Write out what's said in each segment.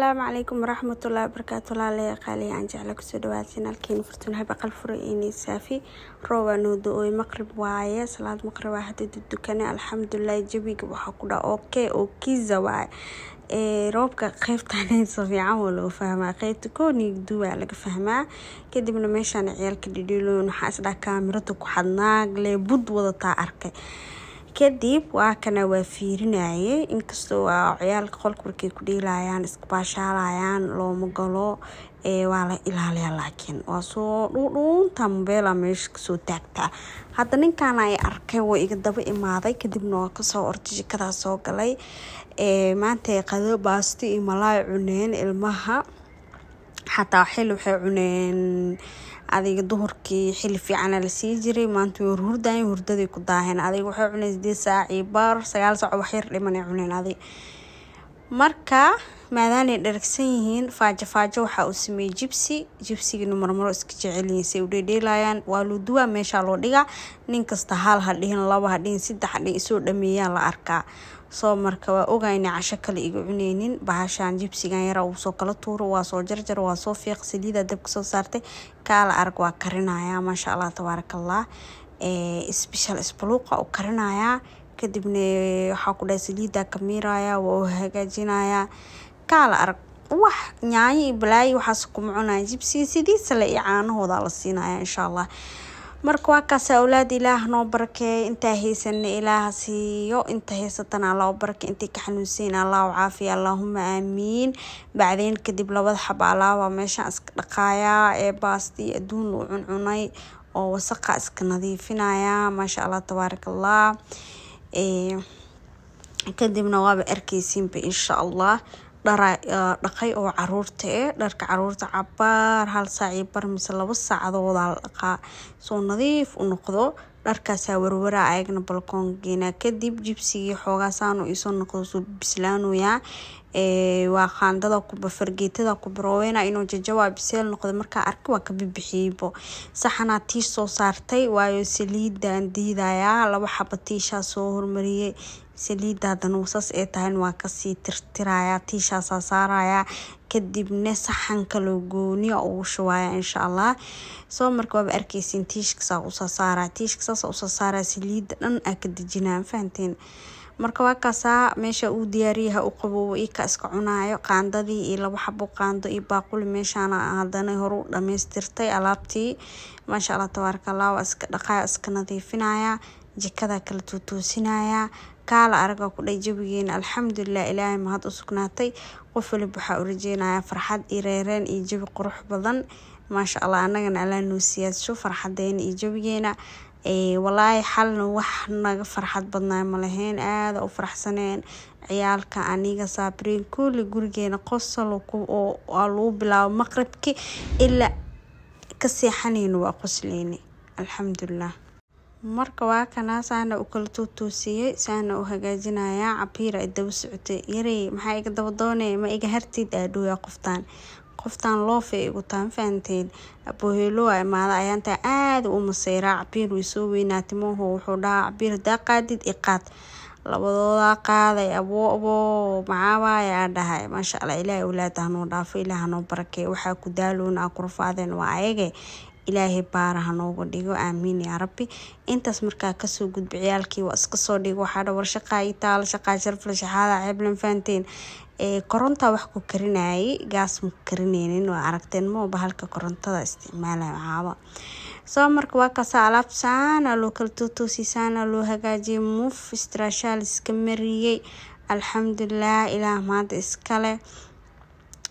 asalaamu calaykum waraxmatullahi wabarakaatu walaalay qaaliya aan jecla kusoo dhawaada janaalkeena furtun haba qalfuro ini saafi rooba noodo ooy maqrib waaye salaad maqrib waa ah hadda dudukane alxamdulilahi jawiga waxaa ku dhaha okay oo kiza waaye roobka qeybtaan si fiican waa lagu fahmaa qeybta koonigdu waa laga fahmaa kadibna meeshaan ciyaalka dhidhiiloon waxaa isdhaha kaamirada ku xadnaagle bud wadataa arkay kadib waakana waa fiirinayay inkastoo ciyaalka qolka markay ku dheelayaan iskubaashaalayaan looma galo waa la ilaaliya laakiin waa soo dhuudhuunta mobeela meesha kasoo taagtaa hadda ninkaan ay arkay waa iga daba imaaday kadibna waa kasoo orta jikadaa soo galay maanta qado baasto iyo malaay cuneen ilmaha xataa xil waxay cuneen adiga duhurkii xili fiicana lasii jiray maanta war hurday hurdaday ku daaheen adiga waxay cunay sidii saacii baar sagaal saac waxyar dhimanay cuneen adig marka maadaanay dharagsan yihiin faajo faajo waxaa uu sameeyey jibsi jibsigiina marmaro iska jecelyihiin say u dheedheelayaan waa luu duwaa meeshaa loo dhigaa nin kasta haal ha dhihin laba hadhihin saddex hadhihin isoo dhameeyaa la arkaa soo marka waa ogayna casho kale iga cuneynin bahashaan jibsigan yara uusoo kala tuuro waa soo jarjar waa soo fiiq saliida dabka soo saartay kaala arag waa karinayaa maasha allah tabaarakallah eh, sbishal isbaluuqa u karinayaa kadibna eh, waxaa ku dhahay saliida ka miirayaa waa u hagaajinayaa kaala arag wax nyaanyo iyo balaayo waxaas kuma cunaya jibsiga sidiisale iyo caanahooda la siinaya insha allah marka waa kaas awlaad ilaah noo barakeeya intaa haysana ilaaha siiyo inta haysatana allaah barakey intii ka xanuunsiyin allah u caafiya allaahuma aamiin bacdeen kadib labada xab alaaba meeshaan iska dhaqaayaa ee baastii adduun uu cuncunay oo wasaqa iska nadiifinaya maasha allah tabaaraka allah kadibna waaba arkeysiinba insha allah Eh, dhaqay oo caruurta eh dharka caruurta cabaar hal saac iyo bar mise laba saacadoodaa la soo nadiif u noqdo dharkaasaa warwaraa ayagna balkoon geenaa kadib jibsigii xoogaa saanu noqdo suu bislaanayaa waa qaandada kuba fargeetada kubaroweyna inuu jajabaa biseel noqdo markaa arki waa ka bibixiyibo saxanaa tii soo saartay waayo saliidaan diidayaa laba xaba tiishaa soo hormariyay saliidaadana uu saas ee tahayna waa kasii tirtirayaa tiishaasaa saarayaa kadibna saxanka gooniya ugu shubaaya insha allah soo marka waaba arkeysiin tiishka usoo saara tiishka saasa usoo saara saliida dhan aa ka dejinaa fahanteen marka waa kaasaa meesha uu diyaariyaha u qaboobo io iska cunaayo qaandadii iyo labo xabo qaando iyo baaquli meeshaana hadana horeu dhamaystirtay alaabtii maasha allah tabaaraka waa iska dhaqaaya iska nadiifinaya jikada kala tuutoosinaya kaala araga ku dheh jawigeena alxamdulilah ilaahay mahad u sugnaatay qof walib waxaa u rajeynayaa farxad iyo reereen iyo jawi qurux badan maasha allah anagana alaa noo siyaadso farxadeena iyo jawigeena walaahi xalna wax naga farxad badnaa malaheen aada u faraxsaneen ciyaalka aniga saabriin kulli gurigeena qosal waa bilaabo maqribki ilaa ka seexaneyna waa qosleyne alxamdulilah marka waa kana saana u kala tuutuusiyey saana u hagaajinayaa cabiir ay daba yarey maxaa iga daba doonee ma iga harteyd aa dhooya qoftaan qoftaan loofa igu taan fahanteed imaada ayaantaa aada u maseyraa cabiir way soo weynaatay mooho wuxuu dhahaa cabiir hadaa qaadid i qaad labadoodaa qaaday aboo aboo macaabaaye aa dhahay maasha allah ilaahay awlaada hanoo dhaafo ilaah hanoo barakee waxaa ku daaloon aa ku waa ayage ilaahay baaraha hanoogu dhigo aamiin yaa rabbi intaas markaa kasoo gudba ciyaalkii waa iska soo dhigo waxaa dha warshaqaa itaal shaqaa sharfle shaxaada ceeblan faanteen korontaa wax ku karinayay gaas maku karineynin waa aragteen mooba halka korontada isticmaalayo caaba soo marka waa kaasaa alaab saana loo kala tuutuusi saana loo hagaajiyay muuf istraashaal iska mariyey alxamdulilah ilaah maanta iskale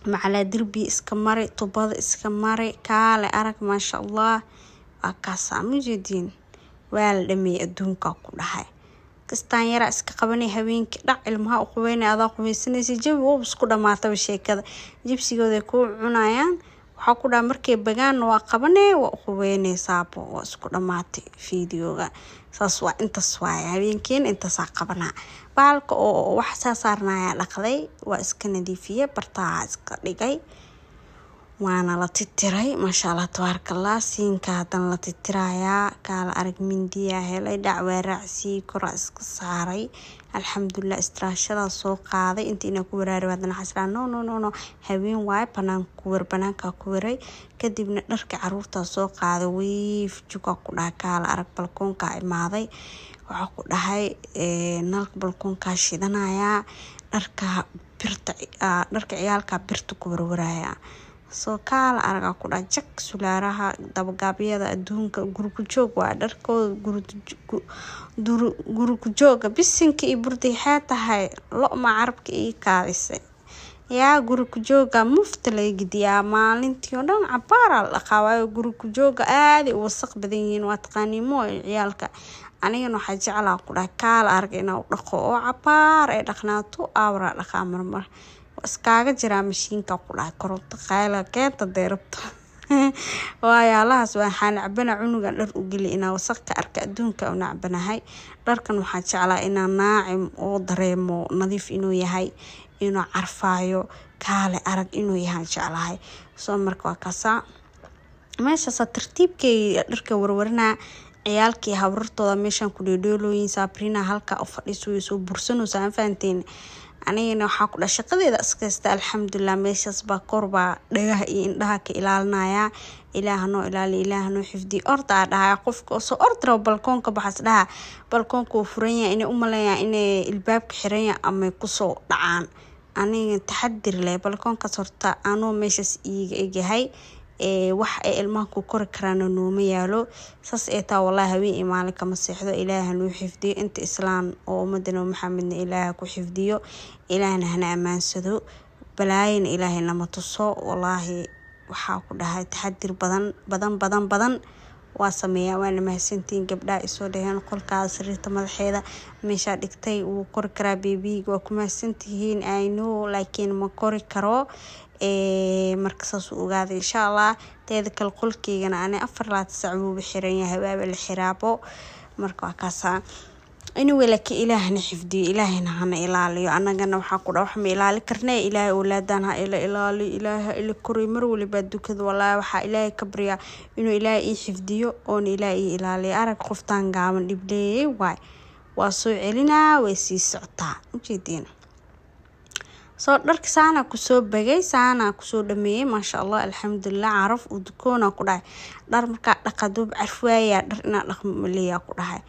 macalaa derbi iska mari tubada iska mari kaale arag maasha allah waa kaasaa ma jeediin waa la dhameeyay adduunka ku dhahay kastaan yaraa iska qabanay habeenkii dhac ilmaha u qubeynay adaa qubeysanaysa jabi wab isku dhamaataba sheekada jibsigooday kuu cunayaan waxaa ku dhaha markay bagaan waa qabanee waa uquweyneysaapo waa isku dhammaatay fiideoga saas waa intaas waaya habeenkiina intaasaa qabanaa baalka oo wax saa saarnayaa dhaqday waa iska nadiifiye bartaa iska dhigay waana la titiray maasha allah tabaarakallah siinka haddana la titirayaa kaala arag mindiyaa helay dhac waa koraa iska saaray alxamdulilah istiraashadaa soo qaaday inta inaa ku waraari waadana xasraa no no no no haween waaye banaan ku war banaankaa ku waray kadibna dharka caruurtaa soo qaaday wiif jukaa ku dhahay kaala arag balkoonkaa imaaday waxaa ku dhahay nalka balkoonkaa shidanayaa dharka birta ah, dharka ciyaalkaa birta ku warwaraayaa sookaala araga ku dha jag sulaaraha dabagaabyada adduunka gurgujoog waa dharkooda gurugujooga bisinka i xee tahay loma carabka ii kaadisay yaa gurigujooga mufta laga gidiyaa maalintii oo dhan cabaaraa la dhaqaa waayo gurigujooga aaday u wasaq badan yihiin waa taqaaniimo ee ciyaalka anigana waxaa jeclaa ku dhaha kaala arag inaa dhaqo oo cabaar ay dhaqnaato aawraa dhaqaa marmar waa iskaaga jiraa mashiinka ku koronto qaala keenta deerabto waayo alahaas waxaa nacbana cunugan dhar u geli inaa wasaqka arka adduunka u nacbanahay dharkan waxaa jeclaa inaa naacim oo dareemo nadiif inuu yahay inuu carfaayo kaale arag inuu yahaan jeclahay soo marka waa kaasaa meeshaasa tartiibkay dharka warwarinaa ciyaalkii habrartooda meeshaan ku dheedheelooyin saabrina halkaa u fadhiis soo bursanaysaa aan fahanteen anigana waxaa ku dhaha shaqadeeda iskaysta alxamdulilah meeshaas baa korbaa dhagaha iyo indhaha ka ilaalinaya ilaaha noo ilaaliya ilaaha noo xifdiya orta aa dhahaa qofka soo ordara balkoonka baxas dhaha balkoonka wuu furanyaha inay u malayaan inay ilbaabka xiranyaha ama kusoo dhacaan aniga taxadir leh balkoonkaas horta anoo meeshaas iiga egyahay wax ay ilmahan ku kori karaan nooma yaalo saas ee taa walaahi haween iyo maalin kama seexdo ilaaha nuu xifdiyo inta islaan oo ummadana maxamedna ilaaha ku xifdiyo ilaahna hana ammaansado balaayana ilaahay nama tuso wallaahi waxaa ku dhahay taxadir badan badan badan badan waa sameeyaa waana mahadsantiin gabdhaha isoo dhaheen qolkaada sariirta madaxeeda meeshaa dhigtay wuu kori karaa bebiiga waa ku mahadsantihiin ino laakiin ma kori karo marka saas u ogaada insha allah teeda kale qolkeygana ani afar laata sac buuba yahay waaba la xiraabo marka waa kaasaa inuu weelaka ilaahna xifdiyo ilaahayna hana ilaaliyo anagana waxaa ku wax ma ilaali karna ilaahay owlaadan ha ila ilaaliyo ilaahay ha ila koray mar walibaa dukada walaahi waxaa ilaahay ka baryaa inuu ilaahay ii xifdiyo oona ilaahay ii ilaaliyo arag qoftaan gaaban dhibleeyay waay waa soo celinaa way sii socotaa ujeediina soo dharka saanaa kusoo bagay saanaa kusoo dhameeyey maasha allah alxamdulilah caraf uu ku dhahay dhar markaa dhaqaduub carf waayaa dhar inaa dhaqmaleyaa ku dhahay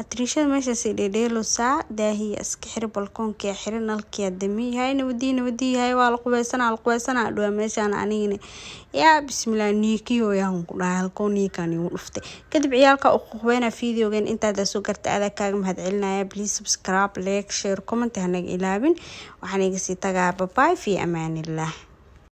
atirishada meeshaas dhedheeloosaa daahiya iska xiri balkoonka xirin halkiya damiyahay nawadii nawadiiyahay waa la qubeysana la qubeysana dhawaa meeshaan anigina yaa bismillah niikiyooyahan ku dhahay halkoo niikaan igu dhuftay kadib ciyaalka u qubeynaa fideogan intaadaa soo garta adaa kaaga mahad celinaya please subscribe like share comment hanaga ilaabin waxaan iga sii tagaa babaay fi amaanillah